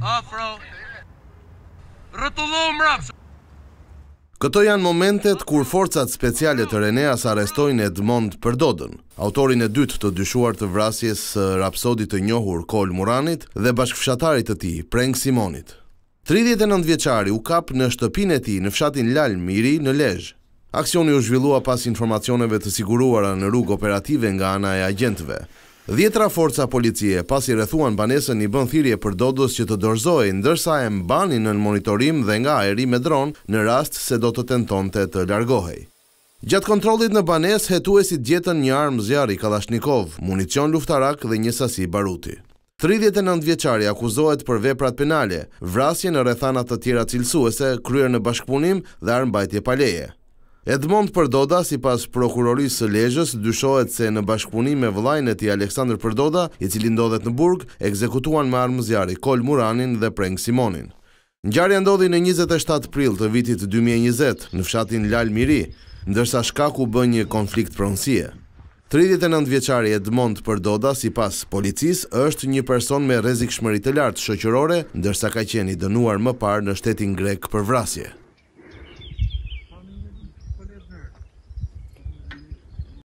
Afro. Rëtullu më rapsë. Këto janë momentet kur forcat speciale të Reneas arestojnë Edmond Përdodën, autorin e dytë të dyshuar të vrasjes rapsodit të njohur Kol Muranit dhe bashkëfshatarit të ti, Prenk Simonit. 39 vjeqari u kap në shtëpin e ti në fshatin Lal Miri në Lezh. Aksioni u zhvillua pas informacioneve të siguruara në rrug operative nga ana e agentëve. Dhjetra forca policie pasi rrethuan banesën i bën thirrje për dodës që të dorëzohej, ndërsa e mbanin në monitorim dhe nga ajri me dron në rast se do të tentonte të largohej. Gjatë kontrollit në banesë hetuesit gjetën një armë zjarri Kalashnikov, municion luftarak dhe një sasi baruti. 39 vjeçari akuzohet për veprat penale, vrasje në rrethana të tjera cilësuese, kryer në bashkëpunim dhe armbajtje pa leje. Edmond Përdoda, si pas prokurorisë së lejës, dyshohet se në bashkëpunim me vlajnët i Aleksandr Përdoda, i cili ndodhet në Burg, ekzekutuan me armëzjarë i Kol Muranin dhe Preng Simonin. Njarja ndodhi në 27 pril të vitit 2020 në fshatin Lal Miri, ndërsa shkaku bën një konflikt pronsie. 39 vjeçari Edmond Përdoda, si pas policis, është një person me rezik shmërit e lartë shëqërore, ndërsa ka qeni dënuar më parë në shtetin grek për vrasje.